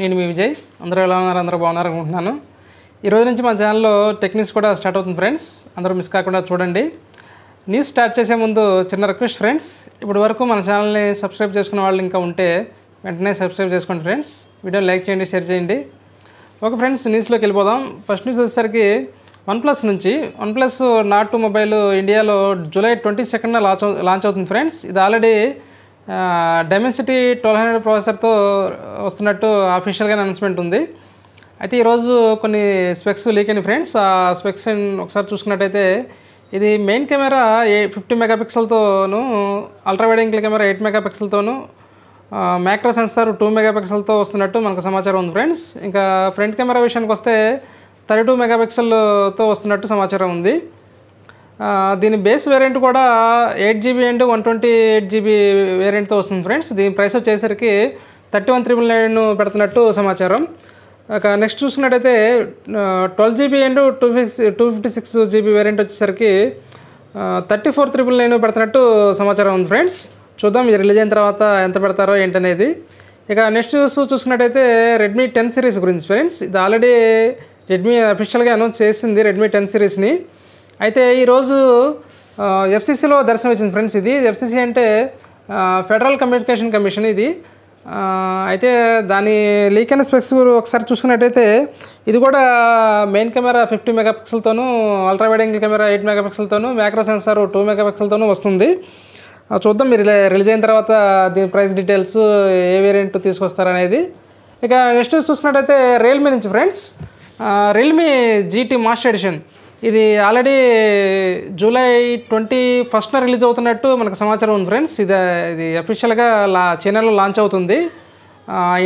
నేను మీ విజయ్ అందరూ ఎలా ఉన్నారు అందరూ బాగున్నారు అనుకుంటున్నాను ఈరోజు నుంచి మా ఛానల్లో టెక్నిక్స్ కూడా స్టార్ట్ అవుతుంది ఫ్రెండ్స్ అందరూ మిస్ కాకుండా చూడండి న్యూస్ స్టార్ట్ చేసే ముందు చిన్న రిక్వెస్ట్ ఫ్రెండ్స్ ఇప్పటి వరకు మన ఛానల్ని సబ్స్క్రైబ్ చేసుకున్న వాళ్ళు ఇంకా ఉంటే వెంటనే సబ్స్క్రైబ్ చేసుకోండి ఫ్రెండ్స్ వీడియో లైక్ చేయండి షేర్ చేయండి ఓకే ఫ్రెండ్స్ న్యూస్లోకి వెళ్ళిపోదాం ఫస్ట్ న్యూస్ వచ్చేసరికి వన్ప్లస్ నుంచి వన్ప్లస్ నాట్ టూ మొబైల్ ఇండియాలో July twenty second launch launch అవుతుంది ఫ్రెండ్స్ ఇది ఆల్రెడీ డెమెన్సిటీ ట్వెల్వ్ హండ్రెడ్ ప్రాసెసర్తో వస్తున్నట్టు అఫీషియల్గా అనౌన్స్మెంట్ ఉంది అయితే ఈరోజు కొన్ని స్పెక్స్ లీక్ అయిన ఫ్రెండ్స్ ఆ స్పెక్స్ ఒకసారి చూసుకున్నట్టయితే ఇది మెయిన్ కెమెరా ఏ ఫిఫ్టీ మెగాపిక్సెల్తోను ultra wide angle camera eight మెగాపిక్సెల్తోను మ్యాక్రో సెన్సార్ టూ మెగాపిక్సెల్తో వస్తున్నట్టు మనకు సమాచారం ఉంది ఫ్రెండ్స్ ఇంకా ఫ్రంట్ కెమెరా విషయానికి వస్తే థర్టీ టూ మెగాపిక్సెల్తో వస్తున్నట్టు సమాచారం ఉంది దీని బేస్ వేరియంట్ కూడా eight GB and one twenty eight GB వేరియంట్తో వస్తుంది ఫ్రెండ్స్ దీని ప్రైస్ వచ్చేసరికి థర్టీ వన్ త్రిబుల్ నైన్ పెడుతున్నట్టు సమాచారం ఇక నెక్స్ట్ చూసుకున్నట్టయితే twelve GB and two fifty two fifty six GB variant వచ్చేసరికి థర్టీ ఫోర్ త్రిబుల్ నైన్ పెడుతున్నట్టు సమాచారం ఉంది ఫ్రెండ్స్ చూద్దాం ఇది రిలీజ్ అయిన తర్వాత ఎంత పెడతారో ఏంటనేది ఇక నెక్స్ట్ చూసుకున్నట్టయితే రెడ్మీ టెన్ సిరీస్ గురించి ఫ్రెండ్స్ ఇది ఆల్రెడీ రెడ్మీ అఫీషియల్గా అనౌన్స్ చేసింది రెడ్మీ టెన్ సిరీస్ని అయితే ఈరోజు ఎఫ్సిసిలో దర్శనం వచ్చింది ఫ్రెండ్స్ ఇది ఎఫ్సిసి అంటే ఫెడరల్ కమ్యూనికేషన్ కమిషన్ ఇది అయితే దాని లీక్ అయిన స్పెక్స్ ఒకసారి చూసుకున్నట్టయితే ఇది కూడా మెయిన్ కెమెరా ఫిఫ్టీ మెగాపిక్సెల్తోనూ ultra wide angle camera eight మెగాపిక్సెల్తోనూ మ్యాక్రో సెన్సార్ టూ మెగాపిక్సెల్తోనూ వస్తుంది చూద్దాం మీరు రిలీజ్ అయిన తర్వాత దీని ప్రైస్ డీటెయిల్స్ ఏ వేరియంట్ తీసుకొస్తారనేది ఇక నెక్స్ట్ చూసుకున్నట్టయితే రియల్మీ నుంచి friends Realme GT master edition ఇది ఆల్రెడీ జూలై ట్వంటీ ఫస్ట్న రిలీజ్ అవుతున్నట్టు మనకు సమాచారం ఉంది ఫ్రెండ్స్ ఇది ఇది అఫీషియల్గా లా చైనాలో లాంచ్ అవుతుంది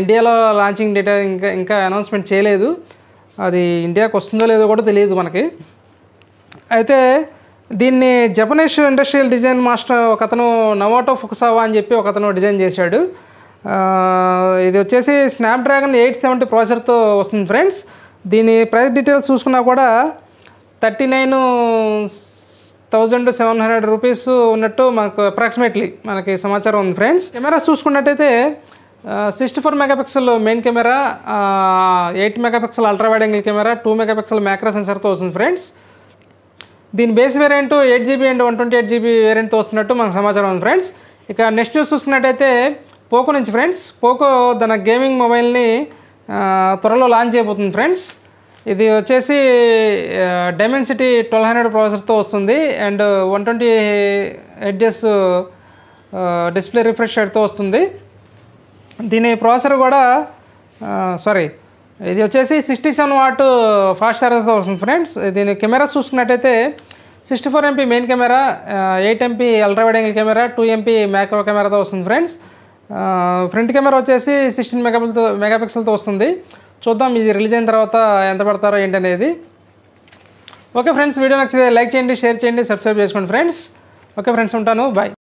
ఇండియాలో లాంచింగ్ డేటా ఇంకా ఇంకా అనౌన్స్మెంట్ చేయలేదు అది ఇండియాకి వస్తుందో లేదో కూడా తెలియదు మనకి అయితే దీన్ని జపనీస్ ఇండస్ట్రియల్ డిజైన్ మాస్టర్ ఒక అతను నవాటో ఫుక్సావా అని చెప్పి ఒక అతను డిజైన్ చేశాడు ఇది వచ్చేసి స్నాప్డ్రాగన్ ఎయిట్ సెవెంటీ ప్రాసెసర్తో వస్తుంది ఫ్రెండ్స్ దీని ప్రైస్ డీటెయిల్స్ చూసుకున్నా కూడా thirty nine thousand seven hundred rupees ఉన్నట్టు మాకు అప్రాక్సిమేట్లీ మనకి సమాచారం ఉంది ఫ్రెండ్స్ కెమెరాస్ చూసుకున్నట్టయితే sixty four megapixel main camera eight megapixel ultra wide angle camera two megapixel macro సెన్సర్తో వస్తుంది ఫ్రెండ్స్ దీని base variant eight GB and one twenty eight GB వేరియంట్తో వస్తున్నట్టు మనకు సమాచారం ఉంది ఫ్రెండ్స్ ఇక నెక్స్ట్ న్యూస్ చూసుకున్నట్టయితే పోకో నుంచి ఫ్రెండ్స్ పోకో తన గేమింగ్ మొబైల్ని త్వరలో లాంచ్ అయిపోతుంది ఫ్రెండ్స్ ఇది వచ్చేసి డైమెన్సిటీ ట్వెల్వ్ హండ్రెడ్ ప్రాసెసర్తో వస్తుంది and one twenty hertz display refresh రేట్తో వస్తుంది దీని ప్రాసెసర్ కూడా సారీ ఇది వచ్చేసి సిక్స్టీ సెవెన్ వాట్ ఫాస్ట్ ఛార్జర్తో వస్తుంది ఫ్రెండ్స్ దీని కెమెరా చూసుకున్నట్టయితే sixty four MP main camera eight MP ultra wide angle camera two MP macro కెమెరాతో వస్తుంది ఫ్రెండ్స్ ఫ్రంట్ కెమెరా వచ్చేసి సిక్స్టీన్ మెగా మెగాపిక్సెల్తో వస్తుంది చూద్దాం ఇది రిలీజ్ అయిన తర్వాత ఎంత పడతారో ఏంటనేది ఓకే ఫ్రెండ్స్ వీడియో నచ్చితే లైక్ చేయండి షేర్ చేయండి సబ్స్క్రైబ్ చేసుకోండి ఫ్రెండ్స్ ఓకే ఫ్రెండ్స్ ఉంటాను బాయ్